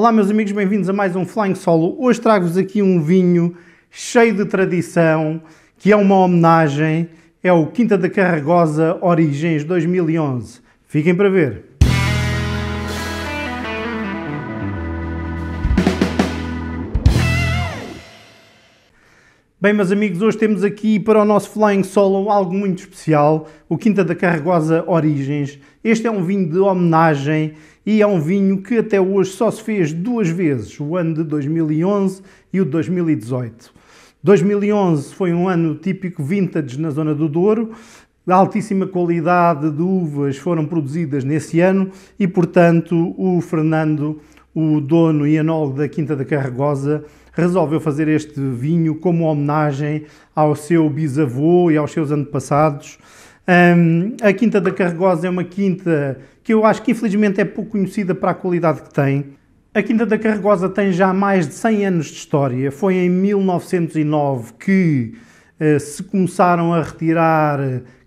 Olá meus amigos, bem-vindos a mais um Flying Solo. Hoje trago-vos aqui um vinho cheio de tradição, que é uma homenagem, é o Quinta da Carragosa Origens 2011. Fiquem para ver. Bem, meus amigos, hoje temos aqui para o nosso Flying Solo algo muito especial, o Quinta da Carragosa Origens. Este é um vinho de homenagem e é um vinho que até hoje só se fez duas vezes, o ano de 2011 e o de 2018. 2011 foi um ano típico vintage na zona do Douro, da altíssima qualidade de uvas foram produzidas nesse ano e, portanto, o Fernando, o dono e enólogo da Quinta da Carregosa, resolveu fazer este vinho como homenagem ao seu bisavô e aos seus antepassados um, a Quinta da Carregosa é uma quinta que eu acho que infelizmente é pouco conhecida para a qualidade que tem. A Quinta da Carregosa tem já mais de 100 anos de história. Foi em 1909 que uh, se começaram a retirar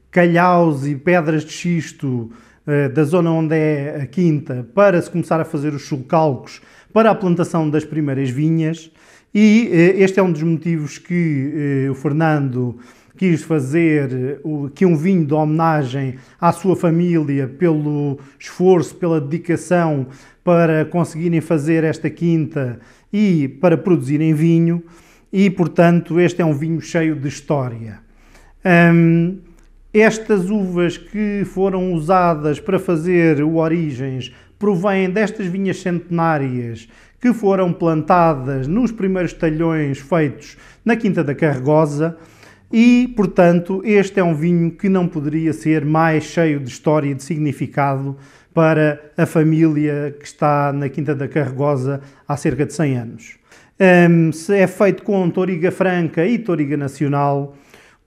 calhaus e pedras de xisto uh, da zona onde é a quinta para se começar a fazer os sulcalcos para a plantação das primeiras vinhas. E eh, este é um dos motivos que eh, o Fernando quis fazer eh, que um vinho de homenagem à sua família pelo esforço, pela dedicação para conseguirem fazer esta quinta e para produzirem vinho. E, portanto, este é um vinho cheio de história. Hum, estas uvas que foram usadas para fazer o Origens provém destas vinhas centenárias que foram plantadas nos primeiros talhões feitos na Quinta da Carregosa. E, portanto, este é um vinho que não poderia ser mais cheio de história e de significado para a família que está na Quinta da Carregosa há cerca de 100 anos. Um, é feito com toriga franca e toriga nacional.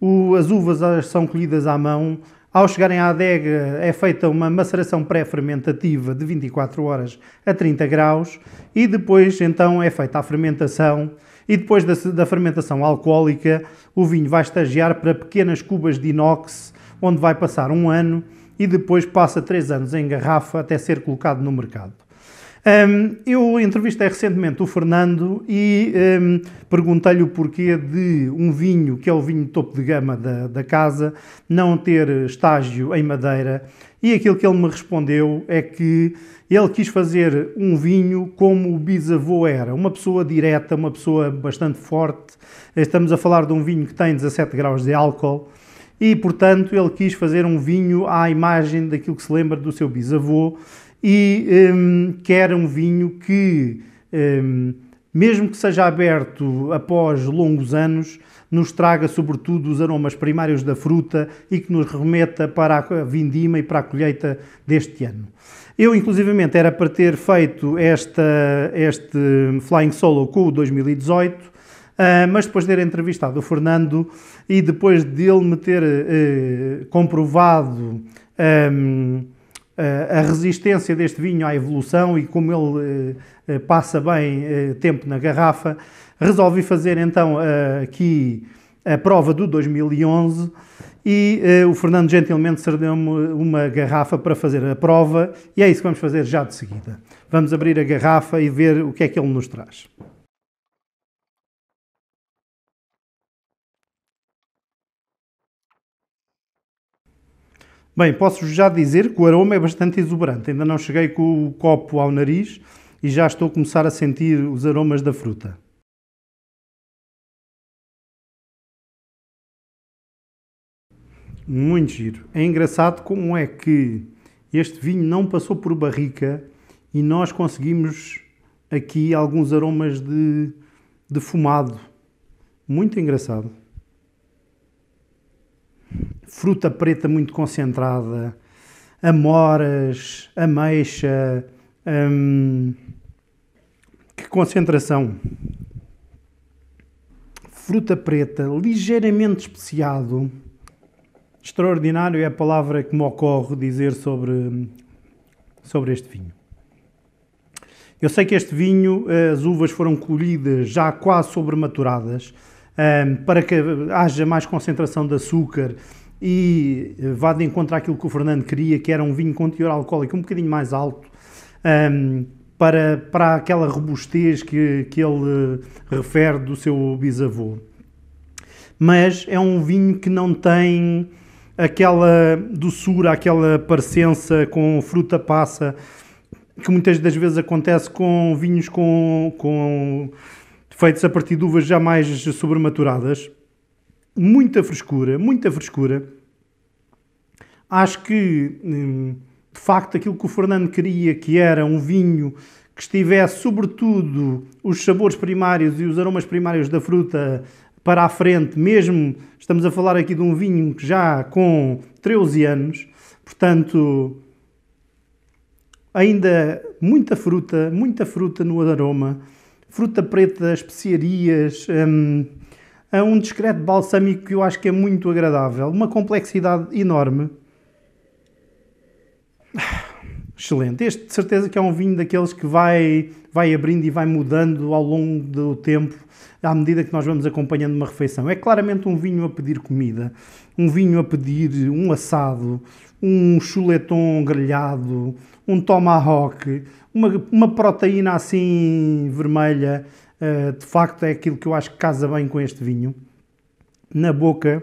O, as uvas são colhidas à mão ao chegarem à adega, é feita uma maceração pré-fermentativa de 24 horas a 30 graus e depois, então, é feita a fermentação. E depois da, da fermentação alcoólica, o vinho vai estagiar para pequenas cubas de inox, onde vai passar um ano e depois passa três anos em garrafa até ser colocado no mercado. Um, eu entrevistei recentemente o Fernando e um, perguntei-lhe o porquê de um vinho, que é o vinho topo de gama da, da casa, não ter estágio em Madeira. E aquilo que ele me respondeu é que ele quis fazer um vinho como o bisavô era, uma pessoa direta, uma pessoa bastante forte. Estamos a falar de um vinho que tem 17 graus de álcool e, portanto, ele quis fazer um vinho à imagem daquilo que se lembra do seu bisavô e um, quer um vinho que, um, mesmo que seja aberto após longos anos, nos traga sobretudo os aromas primários da fruta e que nos remeta para a vindima e para a colheita deste ano. Eu, inclusivamente, era para ter feito esta, este Flying Solo com o 2018, Uh, ah, mas depois de ter entrevistado o Fernando e depois de ele me ter uh, comprovado um, eh, a resistência deste vinho à evolução e como ele eh, eh, passa bem tempo na garrafa, resolvi fazer então aqui a prova do 2011 e o Fernando gentilmente cedeu-me uma garrafa para fazer a prova e é isso que vamos fazer já de seguida. Vamos abrir a garrafa e ver o que é que ele nos traz. Bem, posso já dizer que o aroma é bastante exuberante. Ainda não cheguei com o copo ao nariz e já estou a começar a sentir os aromas da fruta. Muito giro. É engraçado como é que este vinho não passou por barrica e nós conseguimos aqui alguns aromas de, de fumado. Muito engraçado fruta preta muito concentrada, amoras, ameixa. Hum, que concentração! Fruta preta, ligeiramente especiado. Extraordinário é a palavra que me ocorre dizer sobre, sobre este vinho. Eu sei que este vinho, as uvas foram colhidas já quase sobrematuradas, hum, para que haja mais concentração de açúcar e eh, vá de encontro àquilo que o Fernando queria, que era um vinho com teor alcoólico um bocadinho mais alto, um, ehm, para, para aquela robustez que, que ele eh, refere do seu bisavô. Mas é um vinho que não tem aquela doçura, aquela parecença com fruta passa, que muitas das vezes acontece com vinhos com, com feitos a partir de uvas já mais sobrematuradas muita frescura, muita frescura. Acho que, hum, de facto, aquilo que o Fernando queria, que era um vinho que estivesse, sobretudo, os sabores primários e os aromas primários da fruta para a frente, mesmo estamos a falar aqui de um vinho que já com 13 anos, portanto, ainda muita fruta, muita fruta no aroma, fruta preta, especiarias, hum, a um discreto balsâmico que eu acho que é muito agradável. Uma complexidade enorme. Excelente. Este de certeza que é um vinho daqueles que vai, vai abrindo e vai mudando ao longo do tempo, à medida que nós vamos acompanhando uma refeição. É claramente um vinho a pedir comida, um vinho a pedir um assado, um chuleton grelhado, um tomahawk, uma, uma proteína assim vermelha eh, de facto é aquilo que eu acho que casa bem com este vinho. Na boca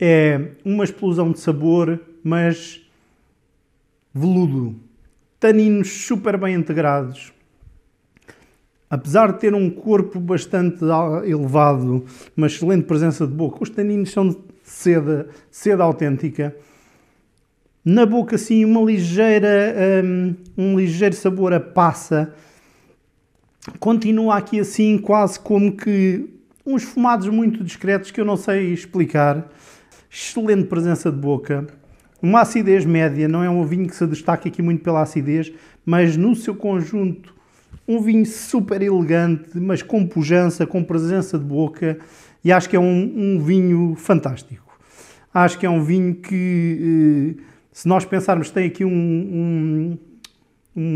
é uma explosão de sabor, mas veludo. Taninos super bem integrados. Apesar de ter um corpo bastante elevado, uma excelente presença de boca, os taninos são de seda, seda autêntica. Na boca, sim, uma ligeira, um, um ligeiro sabor a passa, continua aqui assim, quase como que uns fumados muito discretos que eu não sei explicar. Excelente presença de boca. Uma acidez média, não é um vinho que se destaca aqui muito pela acidez, mas no seu conjunto, um vinho super elegante, mas com pujança, com presença de boca, e acho que é um, um vinho fantástico. Acho que é um vinho que, eh, se nós pensarmos, tem aqui um, um,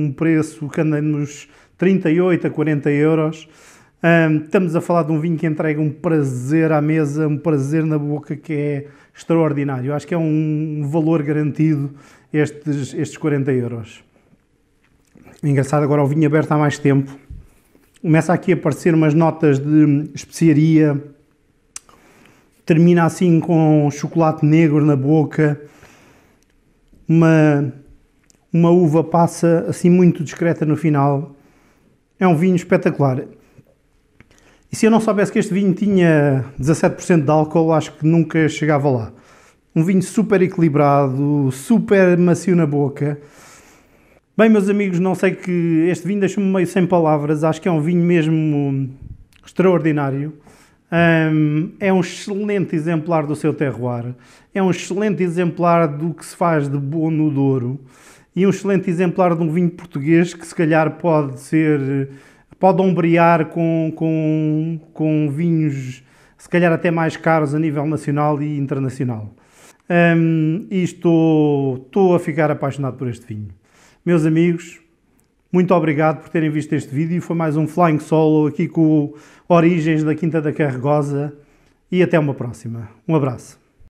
um preço que anda nos 38 a 40 euros. Um, estamos a falar de um vinho que entrega um prazer à mesa, um prazer na boca que é extraordinário. Acho que é um valor garantido estes, estes 40 euros. Engraçado, agora o vinho aberto há mais tempo. Começa aqui a aparecer umas notas de especiaria. Termina assim com chocolate negro na boca. Uma, uma uva passa assim muito discreta no final é um vinho espetacular. E se eu não soubesse que este vinho tinha 17% de álcool, acho que nunca chegava lá. Um vinho super equilibrado, super macio na boca. Bem, meus amigos, não sei que este vinho deixou-me meio sem palavras. Acho que é um vinho mesmo extraordinário. Um, é um excelente exemplar do seu terroir. É um excelente exemplar do que se faz de bom no Douro e um excelente exemplar de um vinho português que se calhar pode ser, pode ombrear com, com, com vinhos se calhar até mais caros a nível nacional e internacional. Um, e estou, estou a ficar apaixonado por este vinho. Meus amigos, muito obrigado por terem visto este vídeo. Foi mais um Flying Solo aqui com Origens da Quinta da Carregosa. E até uma próxima. Um abraço.